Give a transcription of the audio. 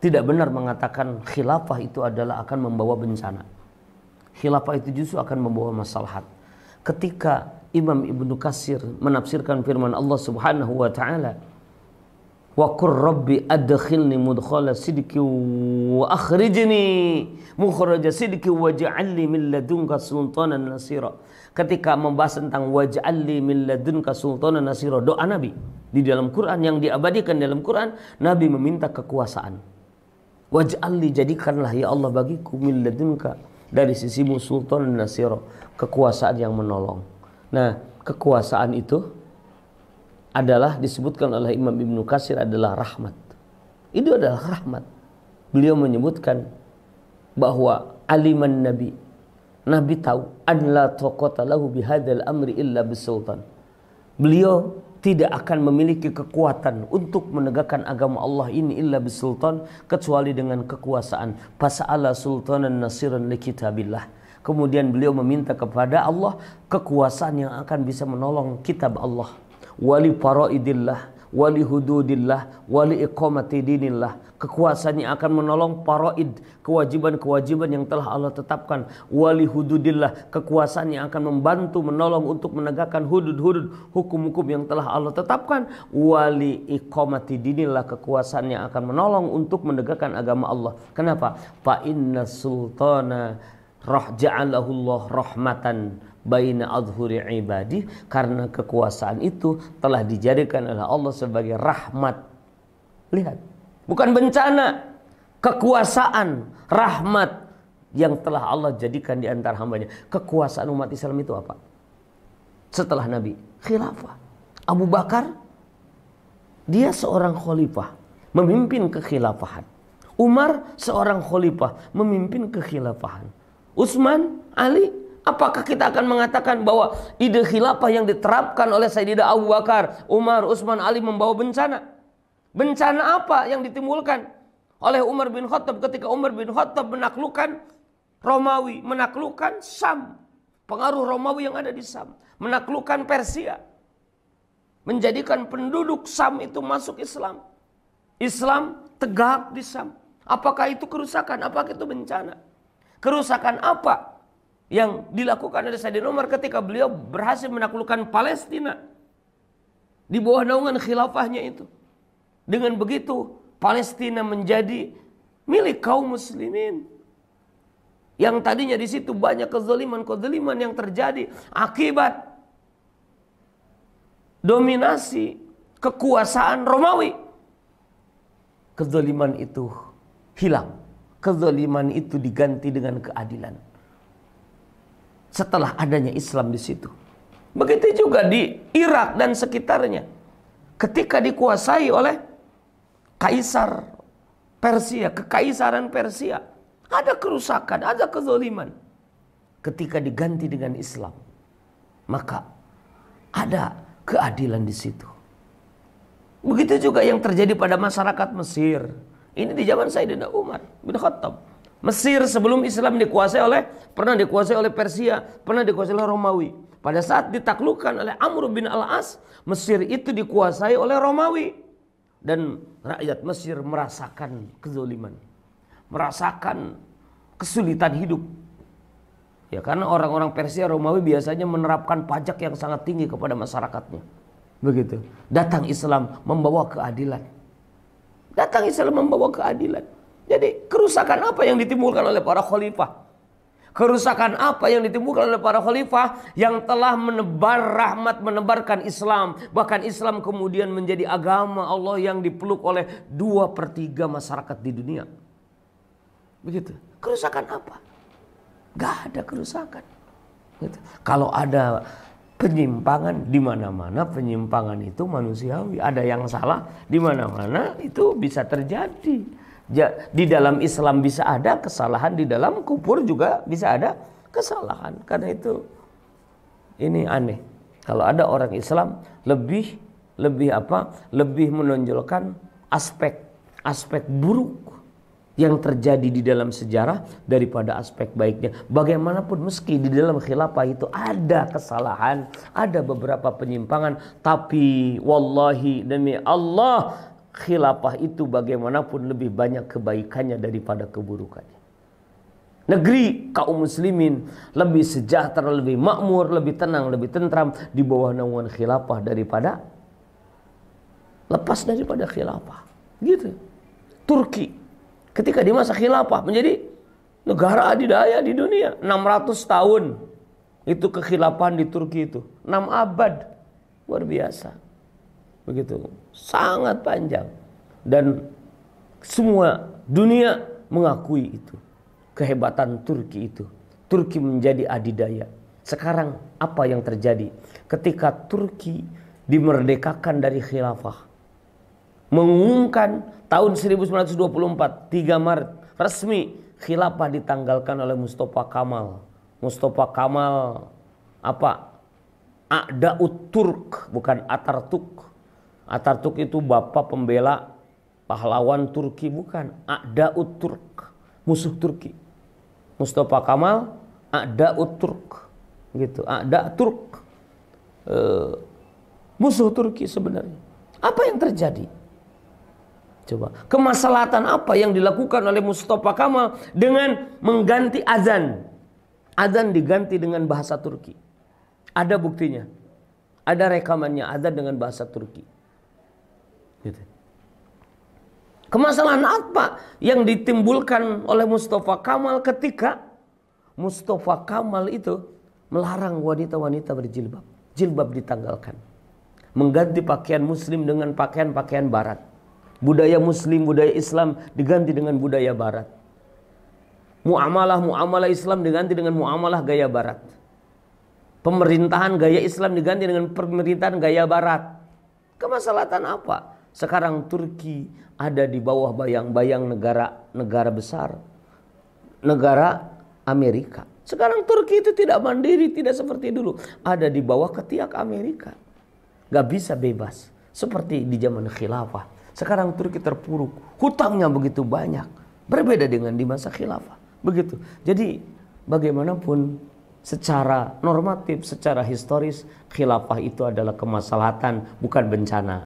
Tidak benar mengatakan khilafah itu adalah akan membawa bencana. Khilafah itu justru akan membawa maslahat. Ketika Imam Ibnu Kasir menafsirkan firman Allah Subhanahu wa taala, "Wa qur rabbi adkhilni mudkhala sidqi wa akhrijni mukhraja sidqi waj'alni min ladunka sultanan nasira." Ketika membahas tentang waj'alni min ladunka sultanan nasira, doa Nabi di dalam Quran yang diabadikan dalam Quran, Nabi meminta kekuasaan Waj'alli jadikanlah ya Allah bagiku min ladunka dari sisimu sultan nasir kekuasaan yang menolong. Nah, kekuasaan itu adalah disebutkan oleh Imam Ibnu Kasir adalah rahmat. Itu adalah rahmat. Beliau menyebutkan bahwa aliman nabi Nabi tahu an la taqata lahu bihadzal amri illa bisultan. Beliau tidak akan memiliki kekuatan untuk menegakkan agama Allah ini illa bisultan kecuali dengan kekuasaan fasala sultanan nasiran likitabillah kemudian beliau meminta kepada Allah kekuasaan yang akan bisa menolong kitab Allah wali faraidillah wali hududillah wali iqamati dinillah Kekuasaan yang akan menolong paraid kewajiban-kewajiban yang telah Allah tetapkan wali hududillah yang akan membantu menolong untuk menegakkan hudud-hudud hukum-hukum yang telah Allah tetapkan wali iqamati dinillah yang akan menolong untuk menegakkan agama Allah kenapa fa inna sultana rah ja'alahullah rahmatan baina adhuri ibadi karena kekuasaan itu telah dijadikan oleh Allah sebagai rahmat lihat bukan bencana, kekuasaan, rahmat yang telah Allah jadikan di antara hambanya. Kekuasaan umat Islam itu apa? Setelah Nabi, khilafah. Abu Bakar, dia seorang khalifah, memimpin kekhilafahan. Umar, seorang khalifah, memimpin kekhilafahan. Utsman, Ali, Apakah kita akan mengatakan bahwa ide khilafah yang diterapkan oleh Sayyidina Abu Bakar, Umar, Utsman, Ali membawa bencana? Bencana apa yang ditimbulkan oleh Umar bin Khattab ketika Umar bin Khattab menaklukkan Romawi, menaklukkan Sam, pengaruh Romawi yang ada di Sam, menaklukkan Persia, menjadikan penduduk Sam itu masuk Islam. Islam tegak di Sam. Apakah itu kerusakan? Apakah itu bencana? Kerusakan apa yang dilakukan oleh Sayyidina Umar ketika beliau berhasil menaklukkan Palestina di bawah naungan khilafahnya itu? Dengan begitu Palestina menjadi milik kaum muslimin. Yang tadinya di situ banyak kezaliman-kezaliman yang terjadi akibat dominasi kekuasaan Romawi. Kezaliman itu hilang. Kezaliman itu diganti dengan keadilan. Setelah adanya Islam di situ. Begitu juga di Irak dan sekitarnya. Ketika dikuasai oleh kaisar Persia, kekaisaran Persia. Ada kerusakan, ada kezoliman. Ketika diganti dengan Islam, maka ada keadilan di situ. Begitu juga yang terjadi pada masyarakat Mesir. Ini di zaman Sayyidina Umar bin Khattab. Mesir sebelum Islam dikuasai oleh pernah dikuasai oleh Persia, pernah dikuasai oleh Romawi. Pada saat ditaklukkan oleh Amr bin Al-As, Mesir itu dikuasai oleh Romawi dan rakyat Mesir merasakan kezoliman, merasakan kesulitan hidup. Ya karena orang-orang Persia Romawi biasanya menerapkan pajak yang sangat tinggi kepada masyarakatnya. Begitu. Datang Islam membawa keadilan. Datang Islam membawa keadilan. Jadi kerusakan apa yang ditimbulkan oleh para khalifah? kerusakan apa yang ditimbulkan oleh para khalifah yang telah menebar rahmat menebarkan Islam bahkan Islam kemudian menjadi agama Allah yang dipeluk oleh dua per tiga masyarakat di dunia begitu kerusakan apa gak ada kerusakan gitu. kalau ada penyimpangan di mana-mana penyimpangan itu manusiawi ada yang salah di mana-mana itu bisa terjadi di dalam Islam bisa ada kesalahan, di dalam kubur juga bisa ada kesalahan. Karena itu ini aneh. Kalau ada orang Islam lebih lebih apa? Lebih menonjolkan aspek aspek buruk yang terjadi di dalam sejarah daripada aspek baiknya. Bagaimanapun meski di dalam khilafah itu ada kesalahan, ada beberapa penyimpangan, tapi wallahi demi Allah khilafah itu bagaimanapun lebih banyak kebaikannya daripada keburukannya. Negeri kaum muslimin lebih sejahtera, lebih makmur, lebih tenang, lebih tentram di bawah naungan khilafah daripada lepas daripada khilafah. Gitu. Turki ketika di masa khilafah menjadi negara adidaya di dunia 600 tahun itu kekhilapan di Turki itu 6 abad luar biasa begitu sangat panjang dan semua dunia mengakui itu kehebatan Turki itu Turki menjadi adidaya sekarang apa yang terjadi ketika Turki dimerdekakan dari khilafah mengumumkan tahun 1924 3 Maret resmi khilafah ditanggalkan oleh Mustafa Kamal Mustafa Kamal apa Ada Turk bukan Atartuk Atatürk itu bapak pembela pahlawan Turki bukan, ada Turk, musuh Turki. Mustafa Kamal ada Turk gitu, A'da Turk. E, musuh Turki sebenarnya. Apa yang terjadi? Coba, kemaslahatan apa yang dilakukan oleh Mustafa Kamal dengan mengganti azan? Azan diganti dengan bahasa Turki. Ada buktinya. Ada rekamannya azan dengan bahasa Turki. Kemasalahan apa yang ditimbulkan oleh Mustafa Kamal ketika Mustafa Kamal itu melarang wanita-wanita berjilbab. Jilbab ditanggalkan. Mengganti pakaian muslim dengan pakaian-pakaian barat. Budaya muslim, budaya Islam diganti dengan budaya barat. Muamalah, muamalah Islam diganti dengan muamalah gaya barat. Pemerintahan gaya Islam diganti dengan pemerintahan gaya barat. kemasalatan apa? Sekarang Turki ada di bawah bayang-bayang negara-negara besar, negara Amerika. Sekarang Turki itu tidak mandiri, tidak seperti dulu. Ada di bawah ketiak Amerika. Gak bisa bebas. Seperti di zaman khilafah. Sekarang Turki terpuruk. Hutangnya begitu banyak. Berbeda dengan di masa khilafah. Begitu. Jadi bagaimanapun secara normatif, secara historis khilafah itu adalah kemaslahatan bukan bencana.